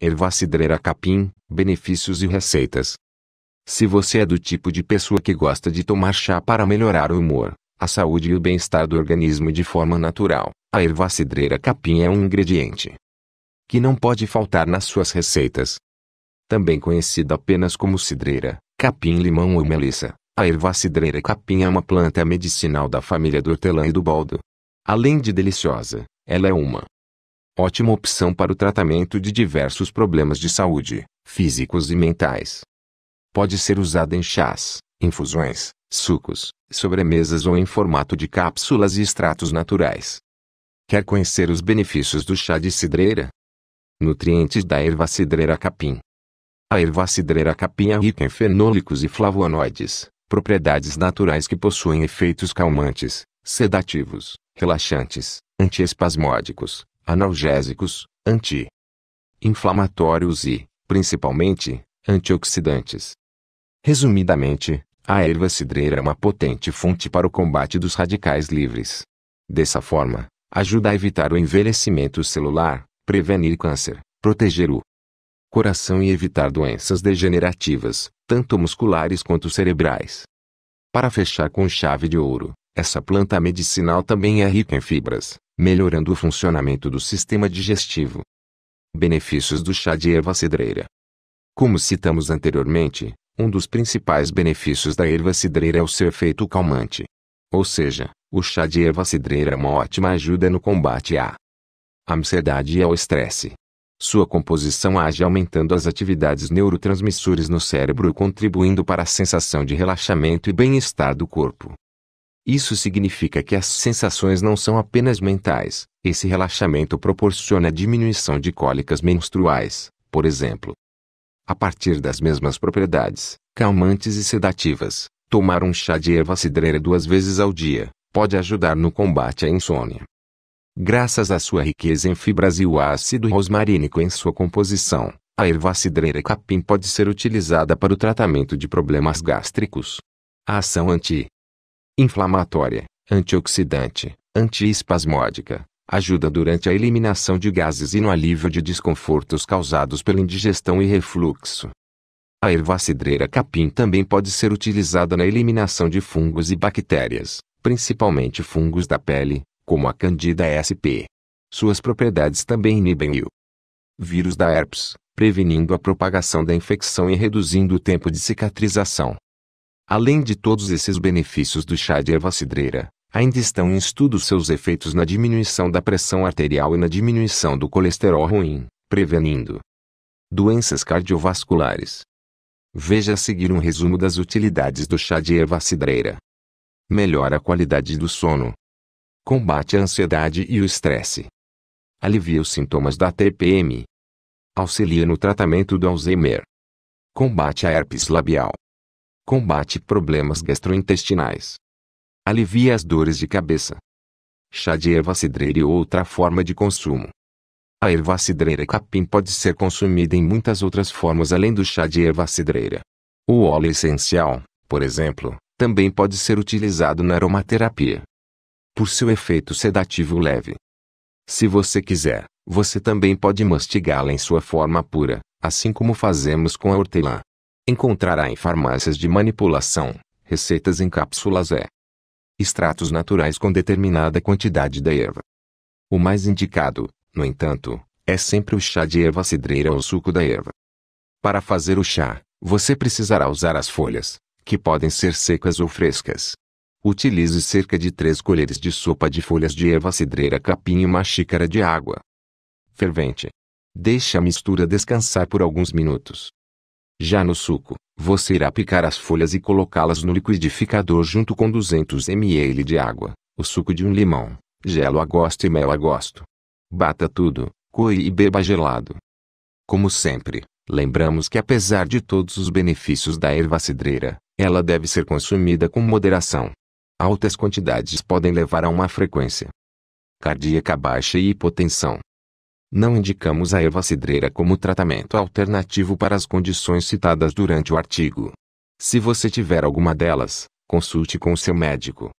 ervacidreira capim, benefícios e receitas. Se você é do tipo de pessoa que gosta de tomar chá para melhorar o humor, a saúde e o bem-estar do organismo de forma natural, a ervacidreira capim é um ingrediente que não pode faltar nas suas receitas. Também conhecida apenas como cidreira, capim limão ou melissa, a erva cidreira capim é uma planta medicinal da família do hortelã e do boldo. Além de deliciosa, ela é uma ótima opção para o tratamento de diversos problemas de saúde, físicos e mentais. Pode ser usada em chás, infusões, sucos, sobremesas ou em formato de cápsulas e extratos naturais. Quer conhecer os benefícios do chá de cidreira? Nutrientes da erva cidreira capim. A erva cidreira capim é rica em fenólicos e flavonoides, propriedades naturais que possuem efeitos calmantes, sedativos, relaxantes, antiespasmódicos, analgésicos, anti-inflamatórios e, principalmente, antioxidantes. Resumidamente, a erva cidreira é uma potente fonte para o combate dos radicais livres. Dessa forma, ajuda a evitar o envelhecimento celular, prevenir câncer, proteger o coração e evitar doenças degenerativas, tanto musculares quanto cerebrais. Para fechar com chave de ouro, essa planta medicinal também é rica em fibras, melhorando o funcionamento do sistema digestivo. Benefícios do chá de erva cidreira. Como citamos anteriormente, um dos principais benefícios da erva cidreira é o seu efeito calmante. Ou seja, o chá de erva cidreira é uma ótima ajuda no combate à ansiedade e ao estresse. Sua composição age aumentando as atividades neurotransmissores no cérebro, contribuindo para a sensação de relaxamento e bem-estar do corpo. Isso significa que as sensações não são apenas mentais. Esse relaxamento proporciona diminuição de cólicas menstruais, por exemplo. A partir das mesmas propriedades, calmantes e sedativas, tomar um chá de erva cidreira duas vezes ao dia pode ajudar no combate à insônia. Graças à sua riqueza em fibras e o ácido rosmarínico em sua composição, a erva cidreira capim pode ser utilizada para o tratamento de problemas gástricos. A ação anti inflamatória, antioxidante, antiespasmódica, ajuda durante a eliminação de gases e no alívio de desconfortos causados pela indigestão e refluxo. A erva cidreira capim também pode ser utilizada na eliminação de fungos e bactérias, principalmente fungos da pele, como a Candida SP. Suas propriedades também inibem o vírus da herpes, prevenindo a propagação da infecção e reduzindo o tempo de cicatrização. Além de todos esses benefícios do chá de erva cidreira, ainda estão em estudo seus efeitos na diminuição da pressão arterial e na diminuição do colesterol ruim, prevenindo doenças cardiovasculares. Veja a seguir um resumo das utilidades do chá de erva cidreira. Melhora a qualidade do sono. Combate a ansiedade e o estresse. Alivia os sintomas da TPM. Auxilia no tratamento do Alzheimer. Combate a herpes labial. Combate problemas gastrointestinais. Alivia as dores de cabeça. Chá de erva cidreira e outra forma de consumo. A erva cidreira capim pode ser consumida em muitas outras formas além do chá de erva cidreira. O óleo essencial, por exemplo, também pode ser utilizado na aromaterapia. Por seu efeito sedativo leve. Se você quiser, você também pode mastigá-la em sua forma pura, assim como fazemos com a hortelã. Encontrará em farmácias de manipulação, receitas em cápsulas e extratos naturais com determinada quantidade da erva. O mais indicado, no entanto, é sempre o chá de erva cidreira ou suco da erva. Para fazer o chá, você precisará usar as folhas, que podem ser secas ou frescas. Utilize cerca de 3 colheres de sopa de folhas de erva cidreira capim e uma xícara de água fervente. Deixe a mistura descansar por alguns minutos. Já no suco, você irá picar as folhas e colocá-las no liquidificador junto com 200 ml de água, o suco de um limão, gelo a gosto e mel a gosto. Bata tudo, coe e beba gelado. Como sempre, lembramos que apesar de todos os benefícios da erva cidreira, ela deve ser consumida com moderação. Altas quantidades podem levar a uma frequência cardíaca baixa e hipotensão. Não indicamos a erva cidreira como tratamento alternativo para as condições citadas durante o artigo. Se você tiver alguma delas, consulte com seu médico.